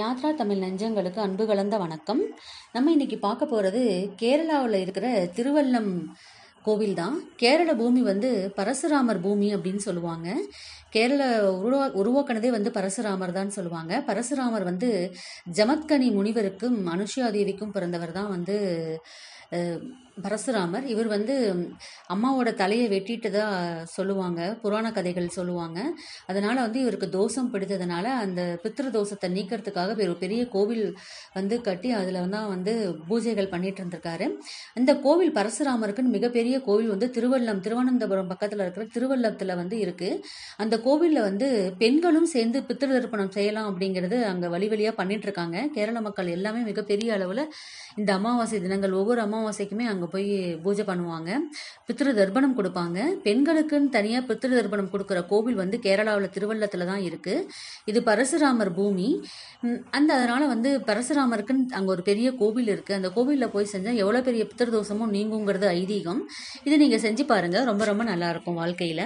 யாத்ரா தமிழ் நெஞ்சங்களுக்கு அன்பு கலந்த வணக்கம் நம்ம இன்னைக்கு பார்க்க போகிறது கேரளாவில் இருக்கிற திருவல்லம் கோவில் தான் கேரள பூமி வந்து பரசுராமர் பூமி அப்படின்னு சொல்லுவாங்க கேரள உருவா உருவாக்கினதே வந்து பரசுராமர் தான் சொல்லுவாங்க பரசுராமர் வந்து ஜமத்கனி முனிவருக்கும் அனுஷியா பிறந்தவர் தான் வந்து பரசுராமர் இவர் வந்து அம்மாவோட தலையை வெட்டிட்டு தான் சொல்லுவாங்க புராண கதைகள் சொல்லுவாங்க அதனால் வந்து இவருக்கு தோஷம் பிடித்ததுனால அந்த பித்திரு தோஷத்தை நீக்கிறதுக்காக ஒரு பெரிய கோவில் வந்து கட்டி அதில் தான் வந்து பூஜைகள் பண்ணிட்டு இருந்திருக்காரு அந்த கோவில் பரசுராமருக்குன்னு மிகப்பெரிய கோவில் வந்து திருவள்ளம் திருவனந்தபுரம் பக்கத்தில் இருக்கிற திருவல்லத்தில் வந்து இருக்குது அந்த கோவிலில் வந்து பெண்களும் சேர்ந்து பித்திரு தர்ப்பணம் செய்யலாம் அப்படிங்கிறது அங்கே வழி வழியாக பண்ணிட்டு இருக்காங்க கேரள மக்கள் எல்லாமே மிகப்பெரிய அளவில் இந்த அமாவாசை தினங்கள் ஒவ்வொரு அமாவாசைக்குமே அங்கே அங்கே போய் பூஜை பண்ணுவாங்க பித்ரு தர்ப்பணம் கொடுப்பாங்க பெண்களுக்குன்னு தனியாக பித்ரு தர்ப்பணம் கொடுக்குற கோவில் வந்து கேரளாவில் திருவள்ளத்தில் தான் இருக்குது இது பரசுராமர் பூமி அந்த அதனால் வந்து பரசுராமருக்குன்னு அங்கே ஒரு பெரிய கோவில் இருக்குது அந்த கோவிலில் போய் செஞ்சால் எவ்வளோ பெரிய தோஷமும் நீங்குங்கிறது ஐதீகம் இது நீங்கள் செஞ்சு பாருங்கள் ரொம்ப ரொம்ப நல்லாயிருக்கும் வாழ்க்கையில்